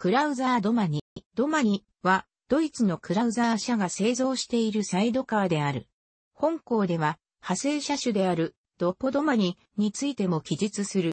クラウザードマニ。ドマニは、ドイツのクラウザー社が製造しているサイドカーである。本校では、派生車種である、ドポドマニについても記述する。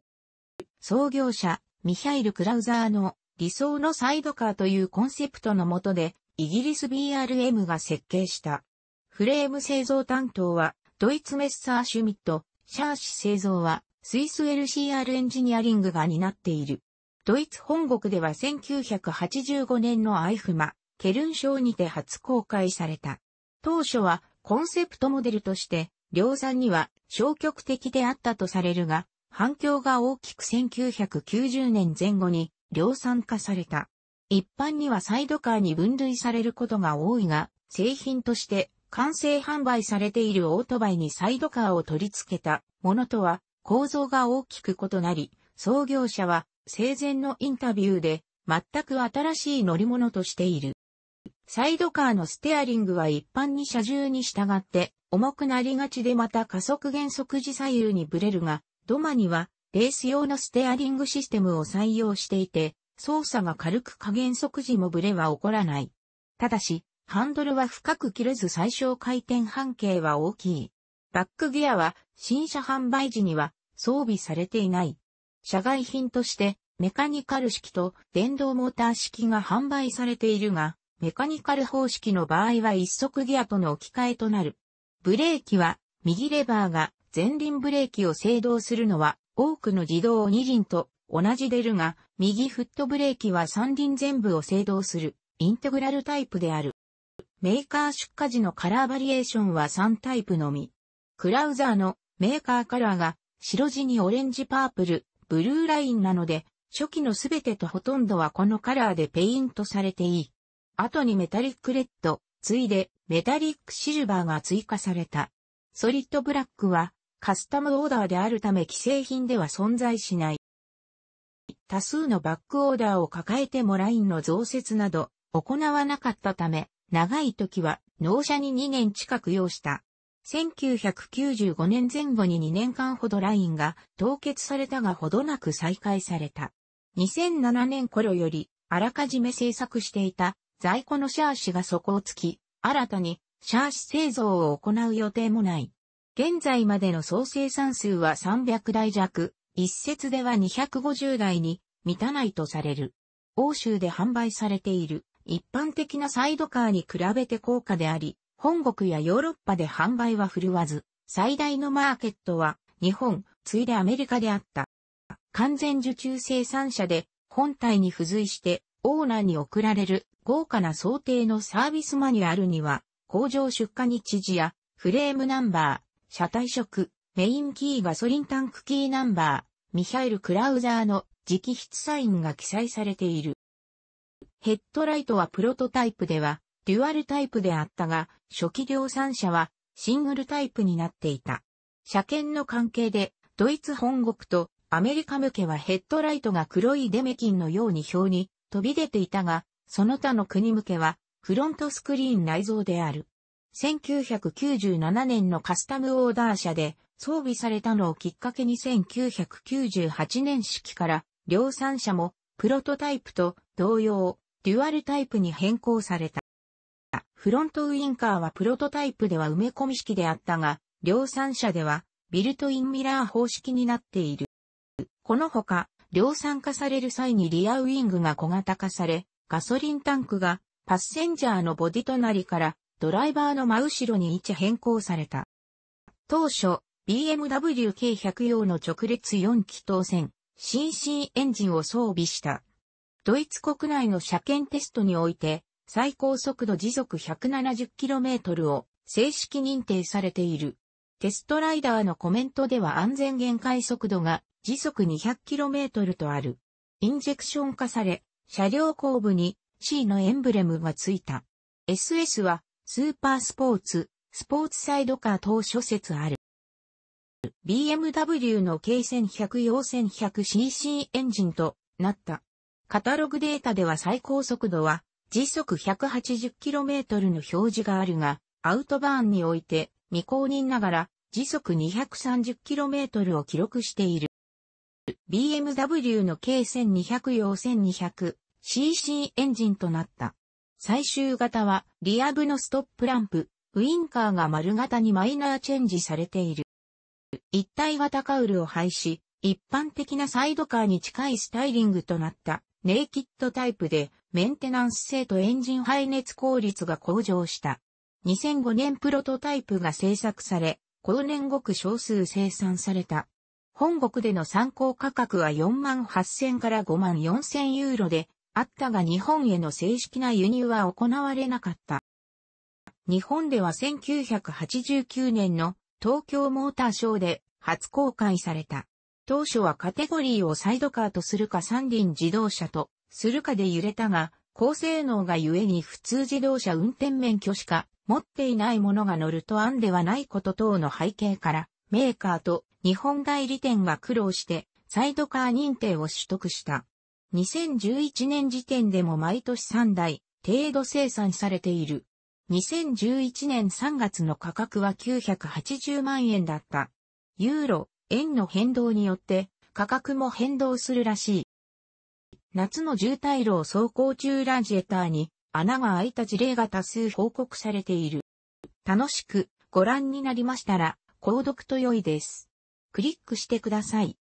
創業者、ミハイル・クラウザーの理想のサイドカーというコンセプトのもとで、イギリス BRM が設計した。フレーム製造担当は、ドイツメッサーシュミット、シャーシ製造は、スイス LCR エンジニアリングが担っている。ドイツ本国では1985年のアイフマ、ケルン賞にて初公開された。当初はコンセプトモデルとして、量産には消極的であったとされるが、反響が大きく1990年前後に量産化された。一般にはサイドカーに分類されることが多いが、製品として完成販売されているオートバイにサイドカーを取り付けたものとは構造が大きく異なり、創業者は生前のインタビューで全く新しい乗り物としている。サイドカーのステアリングは一般に車重に従って重くなりがちでまた加速減速時左右にブレるが、ドマにはレース用のステアリングシステムを採用していて、操作が軽く加減速時もブレは起こらない。ただし、ハンドルは深く切れず最小回転半径は大きい。バックギアは新車販売時には装備されていない。社外品として、メカニカル式と電動モーター式が販売されているが、メカニカル方式の場合は一足ギアとの置き換えとなる。ブレーキは、右レバーが前輪ブレーキを制動するのは、多くの自動二輪と同じでるが、右フットブレーキは三輪全部を制動する、インテグラルタイプである。メーカー出荷時のカラーバリエーションは3タイプのみ。クラウザーのメーカーカラーが白地にオレンジパープル、ブルーラインなので、初期のすべてとほとんどはこのカラーでペイントされていい。後にメタリックレッド、ついでメタリックシルバーが追加された。ソリッドブラックはカスタムオーダーであるため既製品では存在しない。多数のバックオーダーを抱えてもラインの増設など行わなかったため、長い時は納車に2年近く要した。1995年前後に2年間ほどラインが凍結されたがほどなく再開された。2007年頃より、あらかじめ製作していた在庫のシャーシが底をつき、新たにシャーシ製造を行う予定もない。現在までの総生産数は300台弱、一説では250台に満たないとされる。欧州で販売されている一般的なサイドカーに比べて高価であり、本国やヨーロッパで販売は振るわず、最大のマーケットは日本、ついでアメリカであった。完全受注生産者で本体に付随してオーナーに送られる豪華な想定のサービスマニュアルには工場出荷日時やフレームナンバー、車体色、メインキーガソリンタンクキーナンバー、ミハイル・クラウザーの直筆サインが記載されている。ヘッドライトはプロトタイプではデュアルタイプであったが、初期量産車はシングルタイプになっていた。車検の関係で、ドイツ本国とアメリカ向けはヘッドライトが黒いデメキンのように表に飛び出ていたが、その他の国向けはフロントスクリーン内蔵である。1997年のカスタムオーダー車で装備されたのをきっかけに1998年式から量産車もプロトタイプと同様デュアルタイプに変更された。フロントウインカーはプロトタイプでは埋め込み式であったが、量産車ではビルトインミラー方式になっている。このほか、量産化される際にリアウィングが小型化され、ガソリンタンクがパッセンジャーのボディとなりからドライバーの真後ろに位置変更された。当初、BMW K100 用の直列4気筒線 CC エンジンを装備した。ドイツ国内の車検テストにおいて、最高速度時速 170km を正式認定されている。テストライダーのコメントでは安全限界速度が時速 200km とある。インジェクション化され、車両後部に C のエンブレムがついた。SS はスーパースポーツ、スポーツサイドカー等諸説ある。BMW の K1100 用 1100cc エンジンとなった。カタログデータでは最高速度は時速 180km の表示があるが、アウトバーンにおいて未公認ながら時速 230km を記録している。BMW の K1200 用 1200cc エンジンとなった。最終型はリア部のストップランプ、ウインカーが丸型にマイナーチェンジされている。一体型カウルを廃止、一般的なサイドカーに近いスタイリングとなったネイキッドタイプで、メンテナンス性とエンジン排熱効率が向上した。2005年プロトタイプが製作され、後年ごく少数生産された。本国での参考価格は4万8000から5万4000ユーロで、あったが日本への正式な輸入は行われなかった。日本では1989年の東京モーターショーで初公開された。当初はカテゴリーをサイドカーとするか三輪自動車とするかで揺れたが、高性能がゆえに普通自動車運転免許しか持っていないものが乗ると案ではないこと等の背景から、メーカーと日本代理店が苦労して、サイドカー認定を取得した。2011年時点でも毎年3台程度生産されている。2011年3月の価格は980万円だった。ユーロ円の変動によって価格も変動するらしい。夏の渋滞路を走行中ラジエターに穴が開いた事例が多数報告されている。楽しくご覧になりましたら、購読と良いです。クリックしてください。